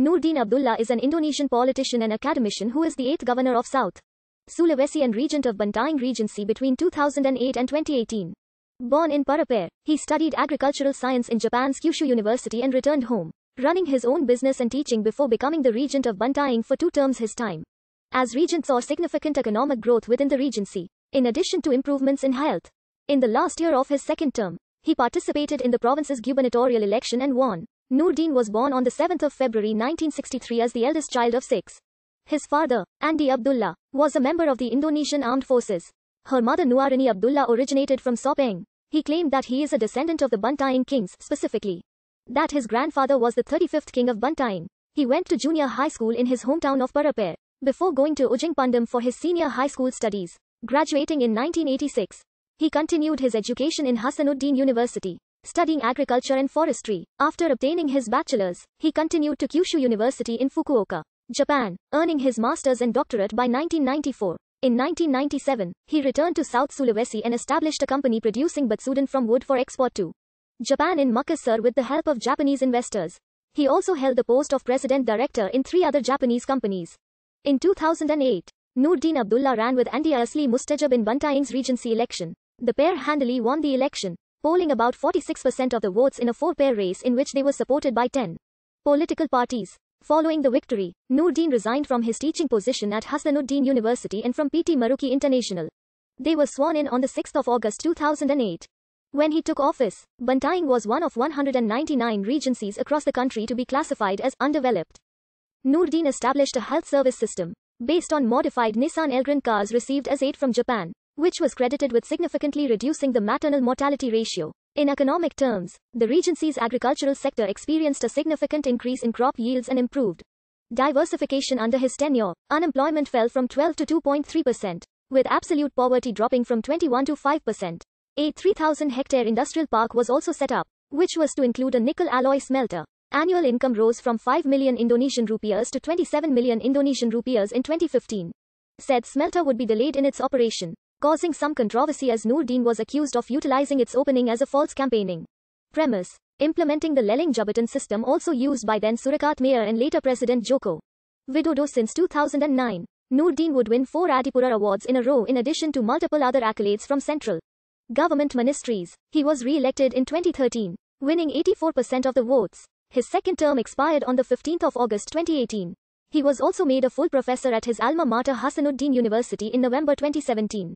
Nurdin Abdullah is an Indonesian politician and academician who is the eighth governor of South Sulawesi and regent of Bantaeng Regency between 2008 and 2018. Born in Parape, he studied agricultural science in Japan's Kyushu University and returned home, running his own business and teaching before becoming the regent of Bantaeng for two terms his time. As regent saw significant economic growth within the regency, in addition to improvements in health. In the last year of his second term, he participated in the province's gubernatorial election and won. Nurdin was born on the 7th of February 1963 as the eldest child of six. His father, Andy Abdullah, was a member of the Indonesian Armed Forces. Her mother Nuarini Abdullah originated from Sopeng. He claimed that he is a descendant of the Bantayan kings, specifically. That his grandfather was the 35th king of Bantayan. He went to junior high school in his hometown of Paraper, before going to Ujung for his senior high school studies. Graduating in 1986, he continued his education in Hasanuddin University studying agriculture and forestry. After obtaining his bachelor's, he continued to Kyushu University in Fukuoka, Japan, earning his master's and doctorate by 1994. In 1997, he returned to South Sulawesi and established a company producing Batsudan from wood for export to Japan in Makassar with the help of Japanese investors. He also held the post of president director in three other Japanese companies. In 2008, Nurdin Abdullah ran with Andy Asli Mustajab in Bantaing's regency election. The pair handily won the election polling about 46% of the votes in a four-pair race in which they were supported by 10 political parties. Following the victory, Noordeen resigned from his teaching position at Hasanuddin University and from PT Maruki International. They were sworn in on the 6th of August 2008. When he took office, Bantayang was one of 199 regencies across the country to be classified as undeveloped. Noordeen established a health service system based on modified Nissan Elgrin cars received as aid from Japan which was credited with significantly reducing the maternal mortality ratio. In economic terms, the Regency's agricultural sector experienced a significant increase in crop yields and improved diversification under his tenure. Unemployment fell from 12 to 2.3%, with absolute poverty dropping from 21 to 5%. A 3,000 hectare industrial park was also set up, which was to include a nickel alloy smelter. Annual income rose from 5 million Indonesian rupiahs to 27 million Indonesian rupiahs in 2015. Said smelter would be delayed in its operation causing some controversy as Noor Deen was accused of utilizing its opening as a false campaigning premise, implementing the Lelling-Jabatan system also used by then Surakat Mayor and later President Joko Widodo since 2009. Noor Deen would win four Adipura awards in a row in addition to multiple other accolades from central government ministries. He was re-elected in 2013, winning 84% of the votes. His second term expired on the 15th of August 2018. He was also made a full professor at his alma mater Hasanuddin University in November 2017.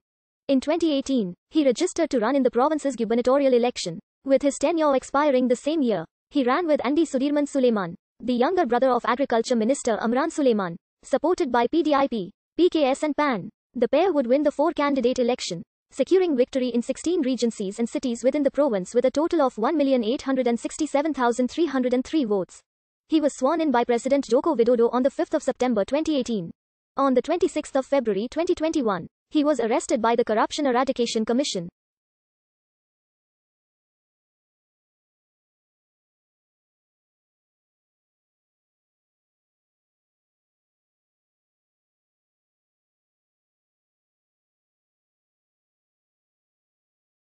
In 2018, he registered to run in the province's gubernatorial election. With his tenure expiring the same year, he ran with Andy Sudirman Suleiman, the younger brother of Agriculture Minister Amran Suleiman, supported by PDIP, PKS and PAN. The pair would win the four-candidate election, securing victory in 16 regencies and cities within the province with a total of 1,867,303 votes. He was sworn in by President Joko Widodo on 5 September 2018. On the 26th of February 2021, he was arrested by the Corruption Eradication Commission.